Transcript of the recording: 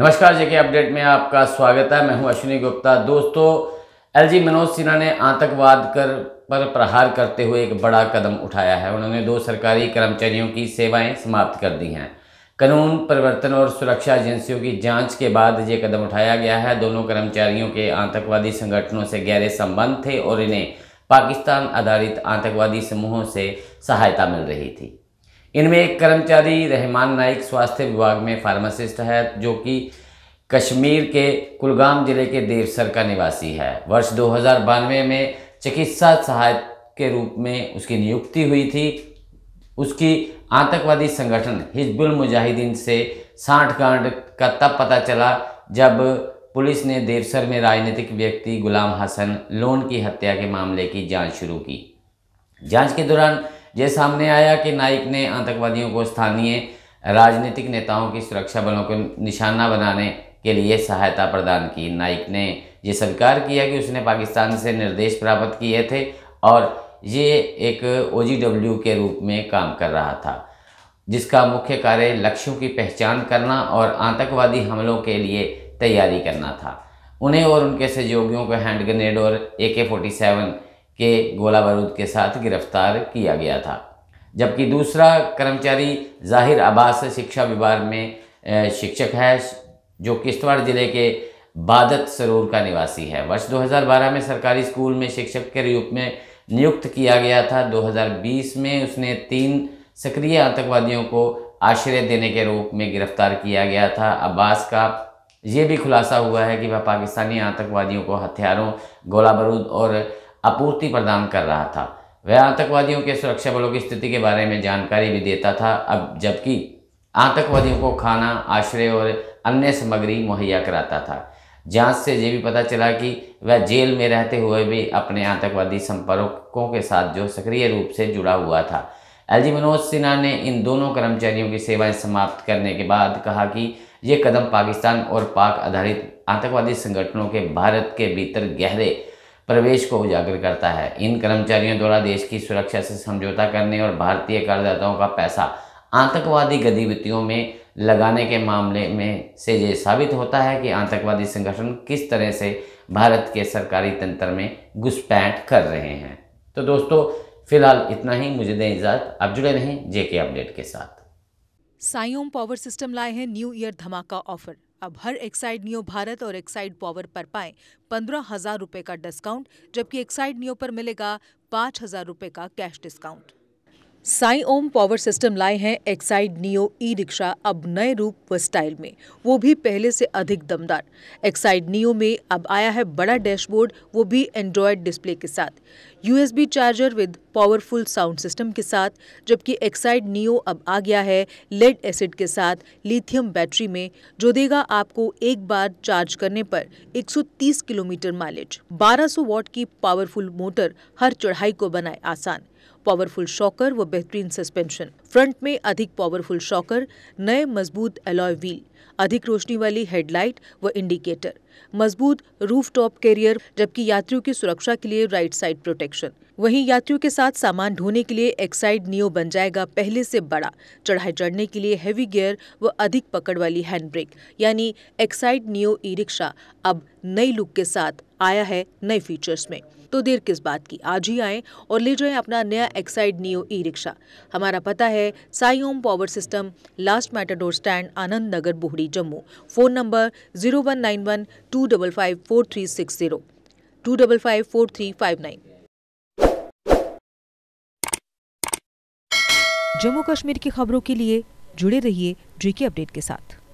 नमस्कार जेके अपडेट में आपका स्वागत है मैं हूं अश्विनी गुप्ता दोस्तों एलजी मनोज सिन्हा ने आतंकवाद कर पर प्रहार करते हुए एक बड़ा कदम उठाया है उन्होंने दो सरकारी कर्मचारियों की सेवाएं समाप्त कर दी हैं कानून परिवर्तन और सुरक्षा एजेंसियों की जांच के बाद ये कदम उठाया गया है दोनों कर्मचारियों के आतंकवादी संगठनों से गहरे संबंध थे और इन्हें पाकिस्तान आधारित आतंकवादी समूहों से सहायता मिल रही थी इनमें एक कर्मचारी रहमान नाइक स्वास्थ्य विभाग में फार्मासिस्ट है जो कि कश्मीर के कुलगाम जिले के देवसर का निवासी है वर्ष दो में चिकित्सा सहायक के रूप में उसकी नियुक्ति हुई थी उसकी आतंकवादी संगठन हिजबुल मुजाहिदीन से साठगांठ का तब पता चला जब पुलिस ने देवसर में राजनीतिक व्यक्ति गुलाम हसन लोन की हत्या के मामले की जांच शुरू की जांच के दौरान ये सामने आया कि नाइक ने आतंकवादियों को स्थानीय राजनीतिक नेताओं की सुरक्षा बलों को निशाना बनाने के लिए सहायता प्रदान की नाइक ने ये स्वीकार किया कि उसने पाकिस्तान से निर्देश प्राप्त किए थे और ये एक ओ के रूप में काम कर रहा था जिसका मुख्य कार्य लक्ष्यों की पहचान करना और आतंकवादी हमलों के लिए तैयारी करना था उन्हें और उनके सहयोगियों को हैंड ग्रेनेड और ए के फोर्टी सेवन के गोला बारूद के साथ गिरफ्तार किया गया था जबकि दूसरा कर्मचारी जाहिर आबास शिक्षा विभाग में शिक्षक है जो किश्तवाड़ ज़िले के बादत सरूर का निवासी है वर्ष 2012 में सरकारी स्कूल में शिक्षक के रूप में नियुक्त किया गया था 2020 में उसने तीन सक्रिय आतंकवादियों को आश्रय देने के रूप में गिरफ्तार किया गया था अब्बास का ये भी खुलासा हुआ है कि वह पाकिस्तानी आतंकवादियों को हथियारों गोला बारूद और आपूर्ति प्रदान कर रहा था वह आतंकवादियों के सुरक्षा बलों की स्थिति के बारे में जानकारी भी देता था अब जबकि आतंकवादियों को खाना आश्रय और अन्य सामग्री मुहैया कराता था जांच से ये भी पता चला कि वह जेल में रहते हुए भी अपने आतंकवादी संपर्कों के साथ जो सक्रिय रूप से जुड़ा हुआ था एलजी मनोज सिन्हा ने इन दोनों कर्मचारियों की सेवाएं समाप्त करने के बाद कहा कि ये कदम पाकिस्तान और पाक आधारित आतंकवादी संगठनों के भारत के भीतर गहरे प्रवेश को उजागर करता है इन कर्मचारियों द्वारा देश की सुरक्षा से समझौता करने और भारतीय करदाताओं का पैसा आतंकवादी गतिविधियों में लगाने के मामले में से ये साबित होता है कि आतंकवादी संगठन किस तरह से भारत के सरकारी तंत्र में घुसपैठ कर रहे हैं तो दोस्तों फिलहाल इतना ही मुझे दें इजाज़त आप जुड़े रहें जेके अपडेट के साथ साइम पावर सिस्टम लाए हैं न्यू ईयर धमाका ऑफर अब हर एक्साइड नियो भारत और एक्साइड पावर पर पाएं पंद्रह हजार रुपए का डिस्काउंट जबकि एक्साइड नियो पर मिलेगा पाँच हजार रुपए का cash discount Sai Om power system लाए हैं एक्साइड नियो ई रिक्शा अब नए रूप व स्टाइल में वो भी पहले से अधिक दमदार एक्साइड नियो में अब आया है बड़ा डैशबोर्ड वो भी एंड्रॉयड डिस्प्ले के साथ USB charger with powerful sound system के साथ जबकि एक्साइड नियो अब आ गया है लेड एसिड के साथ लिथियम बैटरी में जो देगा आपको एक बार चार्ज करने पर 130 किलोमीटर माइलेज 1200 वॉट की पावरफुल मोटर हर चढ़ाई को बनाए आसान पावरफुल शॉकर व बेहतरीन सस्पेंशन फ्रंट में अधिक पावरफुल शॉकर नए मजबूत एलॉय व्हील अधिक रोशनी वाली हेडलाइट व इंडिकेटर मजबूत रूफ टॉप कैरियर जबकि यात्रियों की सुरक्षा के लिए राइट साइड प्रोटेक्शन वहीं यात्रियों के साथ सामान ढोने के लिए एक्साइड नियो बन जाएगा पहले से बड़ा चढ़ाई चढ़ने के लिए हैवी गियर व अधिक पकड़ वाली हैंड ब्रेक यानी एक्साइड नियो ई रिक्शा अब नई लुक के साथ आया है नए फीचर्स में तो देर किस बात की आज ही आए और ले जाएं अपना नया एक्साइड नियो ई रिक्शा हमारा पता है Sai Om power system last Matador stand Anand Nagar Buhri Jammu phone number zero one nine one two double five four three six zero two double five four three five nine Jammu Kashmir की खबरों के लिए जुड़े रहिए जी के अपडेट के साथ